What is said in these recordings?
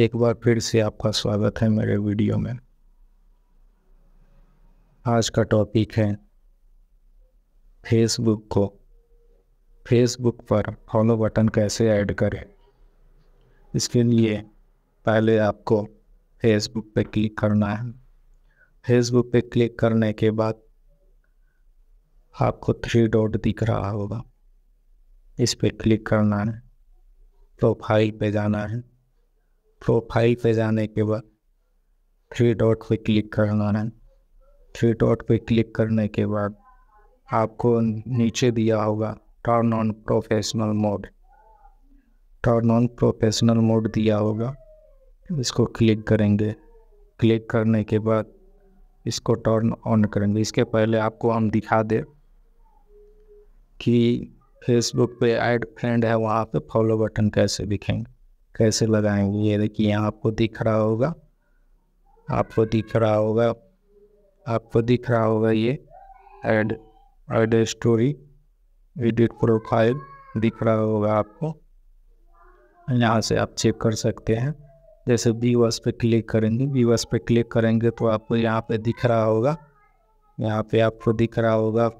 एक बार फिर से आपका स्वागत है मेरे वीडियो में आज का टॉपिक है फेसबुक को फेसबुक पर फॉलो बटन कैसे ऐड करें इसके लिए पहले आपको फेसबुक पे क्लिक करना है फेसबुक पे क्लिक करने के बाद आपको थ्री डॉट दिख रहा होगा इस पर क्लिक करना है प्रोफाइल पे जाना है प्रोफाइल तो पे जाने के बाद थ्री डॉट पे क्लिक करना है थ्री डॉट पे क्लिक करने के बाद आपको नीचे दिया होगा turn on professional mode turn on professional mode दिया होगा इसको क्लिक करेंगे क्लिक करने के बाद इसको टर्न ऑन करेंगे इसके पहले आपको हम दिखा दे कि फेसबुक पे ऐड फ्रेंड है वहाँ पे फॉलो बटन कैसे दिखेंगे कैसे लगाएंगे ये देखिए यहाँ आपको दिख रहा होगा आपको दिख रहा होगा आपको दिख रहा होगा ये add add story edit profile दिख रहा होगा आपको यहाँ से आप चेक कर सकते हैं जैसे व्यूवर्स पे क्लिक करेंगे व्यूवर्स पे क्लिक करेंगे तो आपको यहाँ पे दिख रहा होगा यहाँ पे आपको दिख रहा होगा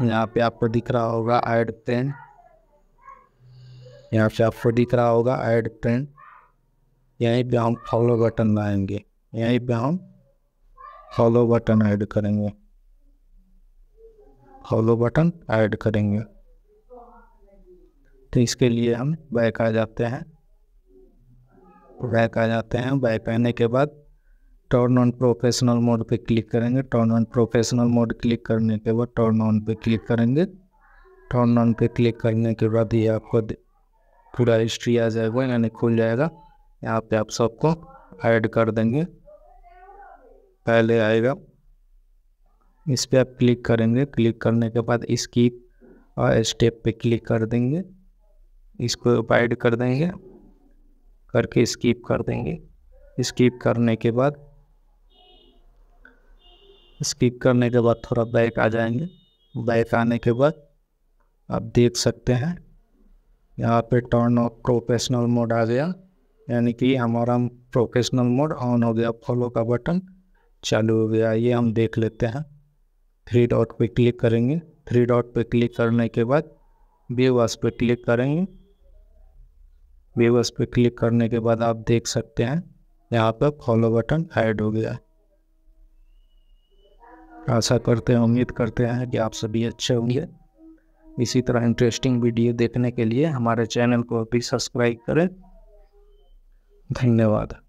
यहाँ पे आपको दिख रहा होगा एड पेन यहाँ से आपको दिख रहा होगा ऐड ट्रेंड यहीं पे हम फॉलो बटन लाएंगे यहीं पे हम फॉलो बटन ऐड करेंगे फॉलो बटन ऐड करेंगे तो इसके लिए हम बैक आ जाते हैं बैक आ जाते हैं बैक आने के बाद टर्न ऑन प्रोफेशनल मोड पे क्लिक करेंगे turn on professional mode click करने के बाद टर्न ऑन पे क्लिक करेंगे टर्न ऑन पे क्लिक करने के बाद ये आपको पूरा हिस्ट्री आ जाएगा यानी खुल जाएगा यहाँ पे आप सबको ऐड कर देंगे पहले आएगा इस पर आप क्लिक करेंगे क्लिक करने के बाद इसकी और स्टेप पे क्लिक कर देंगे इसको ऐड कर देंगे करके स्किप कर देंगे स्किप करने के बाद स्किप करने के बाद थोड़ा बैक आ जाएंगे बैक आने के बाद आप देख सकते हैं यहाँ पे टर्न ऑफ प्रोफेशनल मोड आ गया यानी कि हमारा प्रोफेशनल मोड ऑन हो गया फॉलो का बटन चालू हो गया ये हम देख लेते हैं थ्री डॉट पे क्लिक करेंगे थ्री डॉट पे क्लिक करने के बाद व्यूवर्स पे क्लिक करेंगे व्यूवर्स पे क्लिक करने के बाद आप देख सकते हैं यहाँ पर फॉलो बटन ऐड हो गया आशा करते हैं उम्मीद करते हैं कि आप सभी अच्छे होंगे इसी तरह इंटरेस्टिंग वीडियो देखने के लिए हमारे चैनल को भी सब्सक्राइब करें धन्यवाद